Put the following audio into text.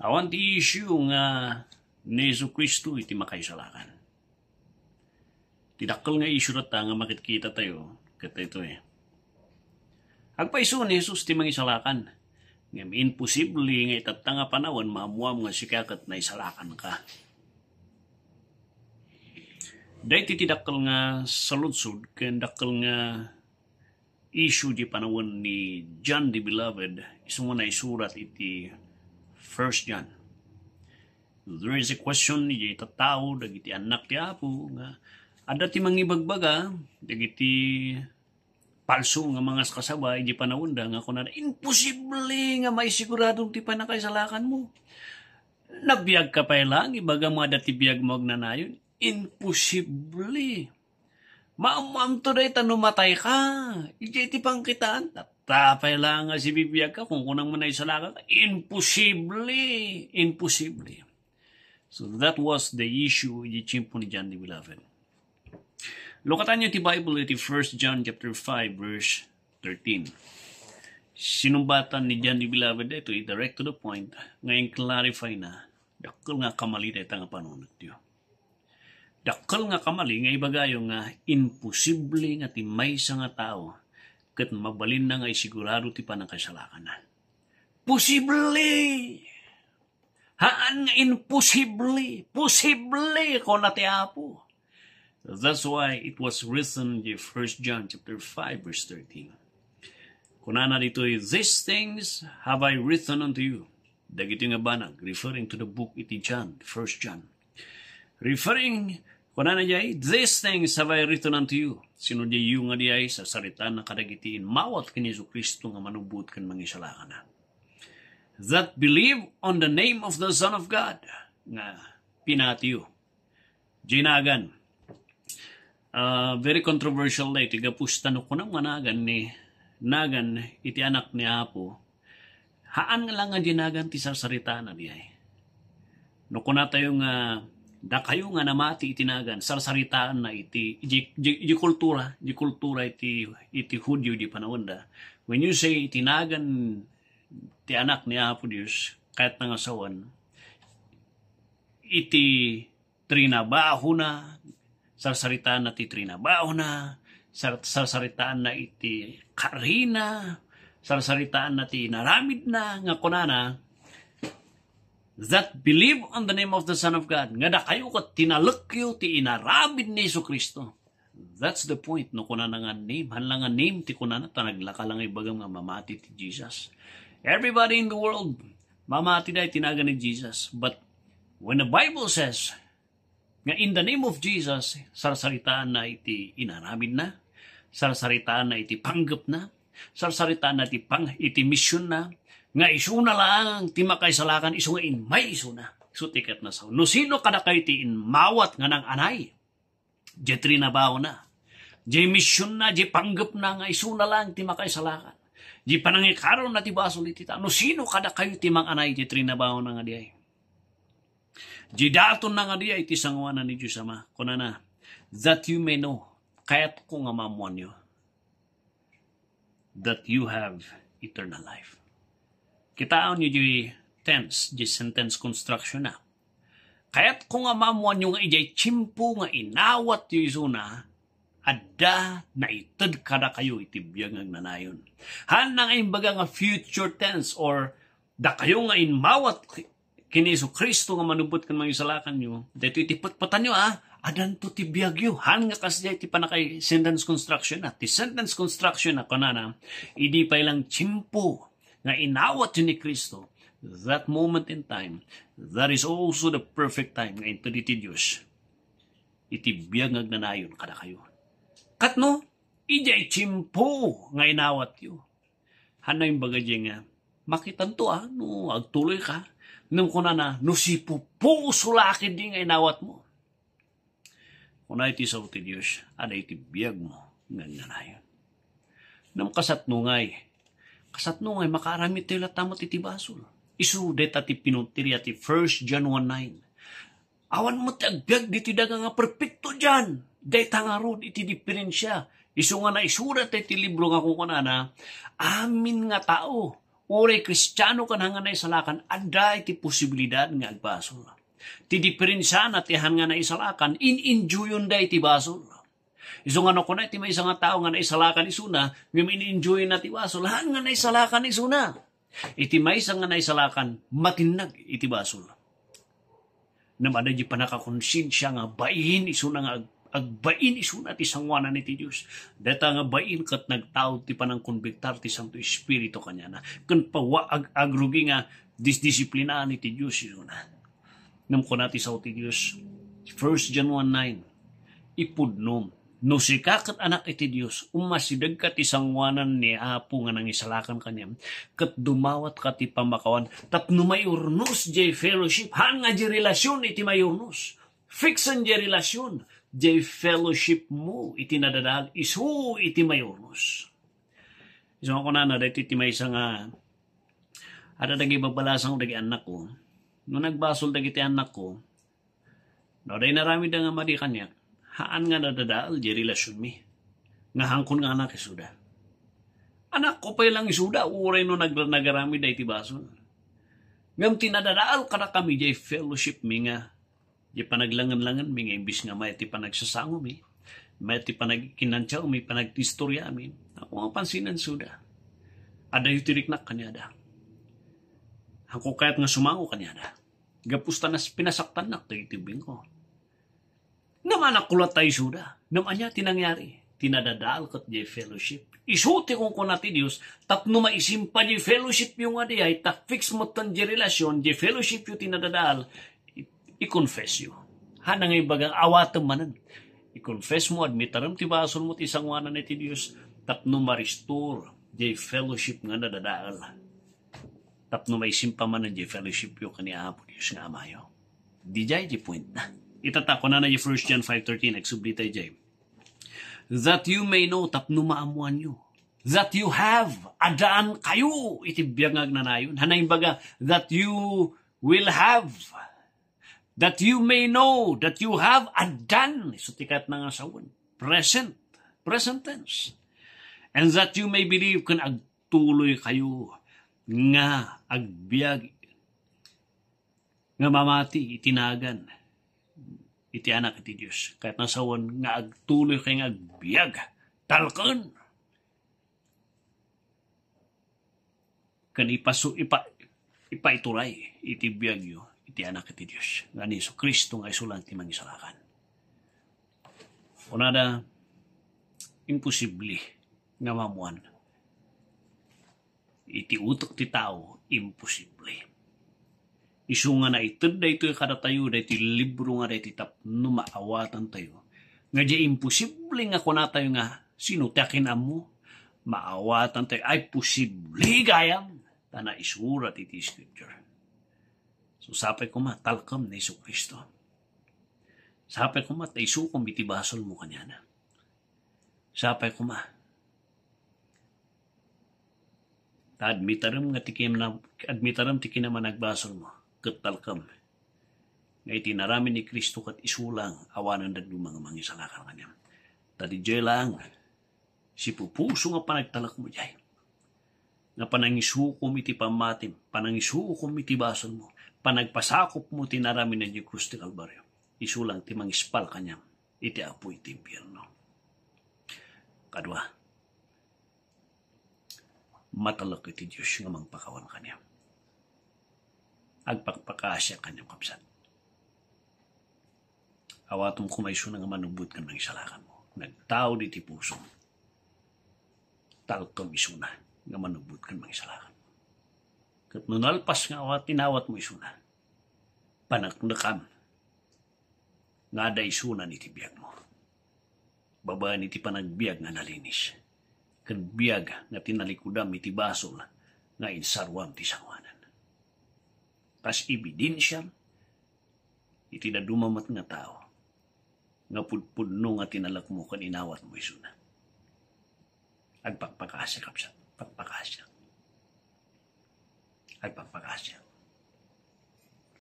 Awan ti isyu nga ni Jesu Kristo iti makaisalakan. Tidakkel nga isyu rata nga makikita tayo kata ito eh. Agpaiso ni Jesus ti mangisalakan. Nga imposible nga itatanga panawan maamuam nga sikakat na isalakan ka. Dahil titidakkel nga saludsud, kaya dakkel nga issue di panahon ni John the Beloved, iso nga naisurat iti First John. There is a question ni ita tao dagiti anak ti Apo nga ada adati mangibagbaga dagiti palso nga mga kasabay di panawunda nga kuno imposible nga may siguradong ti panakaisalakan mo. Nabiyag ka pa lang ibaga mo adati biyag mo agnanayon imposible. Maamam to day tanumatay ka. ti pangkitaan. Tapay lang nga si bibiyag ka kung kunang manay sa ka. Imposible! Imposible. So that was the issue ni Chimpo ni John the Beloved. Lokatan niyo ti Bible iti 1 John chapter 5 verse 13. Sinumbatan ni John the Beloved ito, direct to the point, ngayon clarify na, dakkel nga kamali na nga panunod niyo. Dakkel nga kamali, nga ibagayo nga, imposible nga ti may nga tao ket mabalin na nga sigurado ti panangkasalakanan. Possibly! Haan nga impossibly, possibly ko na ti Apo. That's why it was written in 1 John chapter 5 verse 13. Kunana dito, These things have I written unto you. Dagito nga banag, referring to the book iti John, 1 John. Referring Kunan na These things have I written unto you. Sino jay yung nga diay sa salita na kadagitiin mawat kini Jesu Kristo nga manubot kan mangisalakan na. That believe on the name of the Son of God nga pinatiyo. Ginagan. Uh, ah, very controversial na iti ko ng managan ni nagan iti anak ni Apo. Haan nga lang nga ginagan ti sa salita na diay. No kuna tayo nga uh, da kayo nga namati itinagan sarsaritaan na iti iti, iti, iti kultura iti kultura iti iti Hudyo di panahon da when you say itinagan ti anak ni Apo Dios kahit nga asawan iti trinabaho na sarsaritaan na ti trinabaho na sarsaritaan na iti karina sarsaritaan na ti naramid na nga kunana that believe on the name of the Son of God, nga da kayo ko tinalakyo ti inarabid ni Iso Kristo. That's the point, no kuna na nga name, hanla nga name, ti kuna na, tanaglaka lang ibagam nga mamati ti Jesus. Everybody in the world, mamati na itinaga ni Jesus. But when the Bible says, nga in the name of Jesus, sarsaritaan na iti inarabid na, sarsaritaan na iti panggap na, sarsaritaan na iti, pang, iti mission na, nga isu isuna lang ti makaisalakan isungain may isuna so tiket na sa no sino kada kay ti mawat nga nang anay jetri na bao na je mission na je panggap na nga isuna lang timakay salakan. je panangikaron na ti baso ti no sino kada kayo ti mang anay jetri na na nga diay je daton na nga diay ti sangwana ni Dios Ama kunana that you may know kayat ko nga mamuan yo that you have eternal life Kitaon nyo di tense, di sentence construction na. Kaya't kung nga mamuan nyo nga ijay chimpo nga inawat yu iso ada na itad kada kayo itibiyang ang nanayon. Han na nga imbaga nga future tense or da kayo nga inmawat kini Iso Kristo nga manubot kan mga isalakan nyo, dito itipatpatan nyo ah, adan to tibiyag yu. Han nga kasi dito panakay sentence construction na. Ti sentence construction na kanana, idi pa ilang chimpo na inawat yun ni Kristo, that moment in time, that is also the perfect time ngayon to ti Diyos. Itibiyag nagnanayon kada kayo. Katno, ija chimpo nga inawat yu. Hanay yung bagadya nga, makitan to ah, no, agtuloy ka. Nung kuna na, no si pupo sulakid din inawat mo. Kuna iti sa uti Diyos, ada itibiyag mo ngayon nanayon. Namkasat nungay, kasatno ay makaaramit tayo latamot iti basol. Isu deta ti pinutiri ati 1 John 1.9. Awan mo ti agbyag daga nga perfecto dyan. Deta nga iti diferensya. Isu nga na isura tayo libro nga kung kanana. Amin nga tao. Ure kristyano kan nga na isalakan. Anda iti posibilidad nga agbasol. Ti diferensya na tihan nga na isalakan. In-enjoy yun da iti basol. Iso nga no kunay, ti may isang nga tao nga naisalakan isuna, nga min-enjoy na ti baso. Lahan nga naisalakan isuna. Iti may isang nga naisalakan, matinag iti basol. Nam ada di panakakonsensya nga baihin isuna nga agbain isuna ti sangwanan ni ti Diyos. Data nga bain kat nagtao ti panang konbiktar ti Santo Espiritu kanya na. Kan pawa ag agrugi nga disdisiplinaan ni ti Diyos isuna. Nam ko nati sa ti Diyos. 1 John 1.9 Ipudnom No sikakat anak iti Dios, umasidag ti sangwanan ni Apo nga nang isalakan kanyam, kat dumawat kat ti pamakawan, tapno urnos jay fellowship, han nga jay relasyon iti mayurnos. Fixan jay relasyon, jay fellowship mo iti nadadal, isu iti mayurnos. Isang ako na na, dahil iti may isang nga, ada dagi babalasang dagi anak ko, no nagbasol dagiti anak ko, no dahil narami da nga madi kanya, haan nga nadadaal di relasyon mi. Nga hangkon nga anak isuda. Anak ko pa lang isuda, uray no nag nagarami da iti baso. Ngam tinadadaal kada kami di fellowship mi nga. Di panaglangan-langan mi nga imbis nga may ti panagsasango mi. May ti panagkinansyaw mi, panagtistorya mi. Ako nga pansinan suda. Aday tirik na kanyada. Ako kayat nga sumango kanyada. Gapusta nas pinasaktan na, tagitibing ko naman akulatay suda. Naman niya tinangyari. Tinadadaal kat di fellowship. Isuti kong kuna ti Diyos, tapno maisimpa di fellowship yung adi ay, fix mo tan di relasyon, di fellowship yung tinadadal, i-confess yun. Hanang ay bagang awatan manan. I-confess mo, admitaram ti bason mo, ti sangwanan ni ti Diyos, tapno ma-restore di fellowship nga nadadaal. Tapno maisimpa manan di fellowship yung kaniya po Diyos nga amayo. Di jay di point na itata ko na na 1 John 5.13 nagsublitay jay that you may know tapno maamuan you that you have adan kayo iti biyangag nanayon hanay baga that you will have that you may know that you have adan so tikat na nga sawon present present tense and that you may believe kun agtuloy kayo nga agbiag nga mamati itinagan iti anak iti Diyos. Kahit nasawan nga agtuloy kay nga agbiag, talkon. Kan ipasu, ipa, ipaitulay, iti biyag yo, iti anak iti Diyos. Nga ni Kristo nga isulang ti mangisalakan. Unada, imposible nga mamuan. Iti utok ti tao, imposible. Isu nga na itad da ito kada tayo, da libro nga da iti tapno maawatan tayo. Nga di imposible nga kuna tayo nga sino sinutakin amo, maawatan tayo. Ay posible gayam, na isurat iti scripture. So sapay ko ma, talkam ni Isu Kristo. Sapay ko ma, taisu kong bitibasol mo kanya na. Sapay ko ma, admitaram nga tikim na admitaram tikim naman nagbasol mo kat talkam. Ngay tinaramin ni Kristo kat isulang awanan dagno mga mangisalakar kanyam. Tadi jay lang, si pupuso nga panagtalak mo jay. Nga panangisuko mi ti pamatim, panangisuko mi ti bason mo, panagpasakop mo tinaramin na ni Kristo Calvario. Isulang ti mangispal kanyam, iti apoy ti impyerno. Kadwa, matalak iti Diyos nga mangpakawan kanyam agpakpakasya kanyang kapsat. Awatong kumayso ng manubot ka ng isalakan mo. Nagtao di ti puso. Talkom isuna nga manubot ka ng isalakan mo. Kat nunalpas nga awat, tinawat mo isuna. Panaknakam. Nga da isuna ni tibiyag mo. Baba ni ti panagbiag nga nalinis. Kan biag nga tinalikudam iti basol nga insarwam ti sangwanan as ebidensya iti nadumamat nga tao nga pudpudno nga tinalak kan inawat mo isuna. Agpagpakasya kapsa, pagpakasya. Agpagpakasya.